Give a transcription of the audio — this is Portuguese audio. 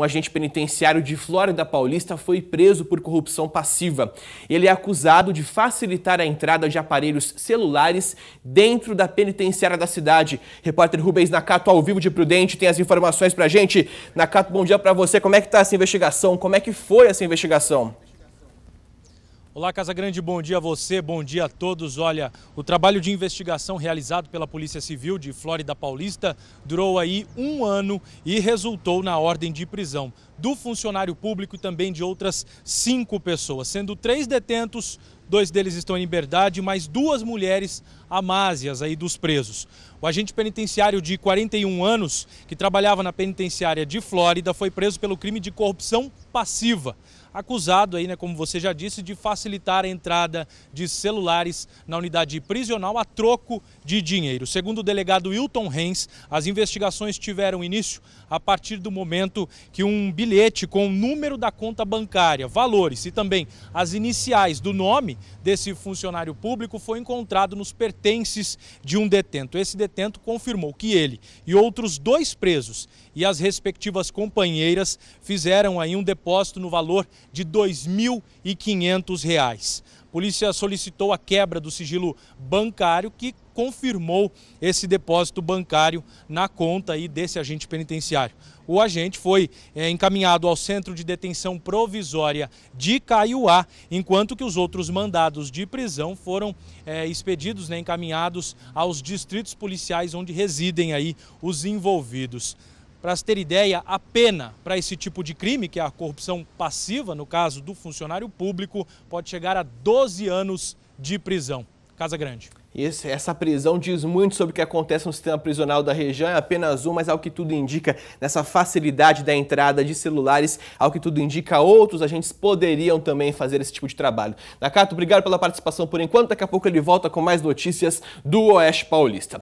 um agente penitenciário de Flórida Paulista foi preso por corrupção passiva. Ele é acusado de facilitar a entrada de aparelhos celulares dentro da penitenciária da cidade. Repórter Rubens Nakato, ao vivo de Prudente, tem as informações pra gente. Nakato, bom dia para você. Como é que tá essa investigação? Como é que foi essa investigação? Olá, Casa Grande, bom dia a você, bom dia a todos. Olha, o trabalho de investigação realizado pela Polícia Civil de Flórida Paulista durou aí um ano e resultou na ordem de prisão do funcionário público e também de outras cinco pessoas, sendo três detentos, Dois deles estão em liberdade, mas duas mulheres amásias aí dos presos. O agente penitenciário de 41 anos, que trabalhava na penitenciária de Flórida, foi preso pelo crime de corrupção passiva acusado aí, né, como você já disse, de facilitar a entrada de celulares na unidade prisional a troco de dinheiro. Segundo o delegado Wilton Reis, as investigações tiveram início a partir do momento que um bilhete com o número da conta bancária, valores e também as iniciais do nome desse funcionário público foi encontrado nos pertences de um detento. Esse detento confirmou que ele e outros dois presos e as respectivas companheiras fizeram aí um depósito no valor de R$ 2.500 polícia solicitou a quebra do sigilo bancário que confirmou esse depósito bancário na conta aí desse agente penitenciário. O agente foi é, encaminhado ao centro de detenção provisória de Caiuá, enquanto que os outros mandados de prisão foram é, expedidos, né, encaminhados aos distritos policiais onde residem aí os envolvidos. Para se ter ideia, a pena para esse tipo de crime, que é a corrupção passiva, no caso do funcionário público, pode chegar a 12 anos de prisão. Casa Grande. Isso, essa prisão diz muito sobre o que acontece no sistema prisional da região, é apenas um, mas ao que tudo indica, nessa facilidade da entrada de celulares, ao que tudo indica, outros agentes poderiam também fazer esse tipo de trabalho. Nakato, obrigado pela participação por enquanto, daqui a pouco ele volta com mais notícias do Oeste Paulista.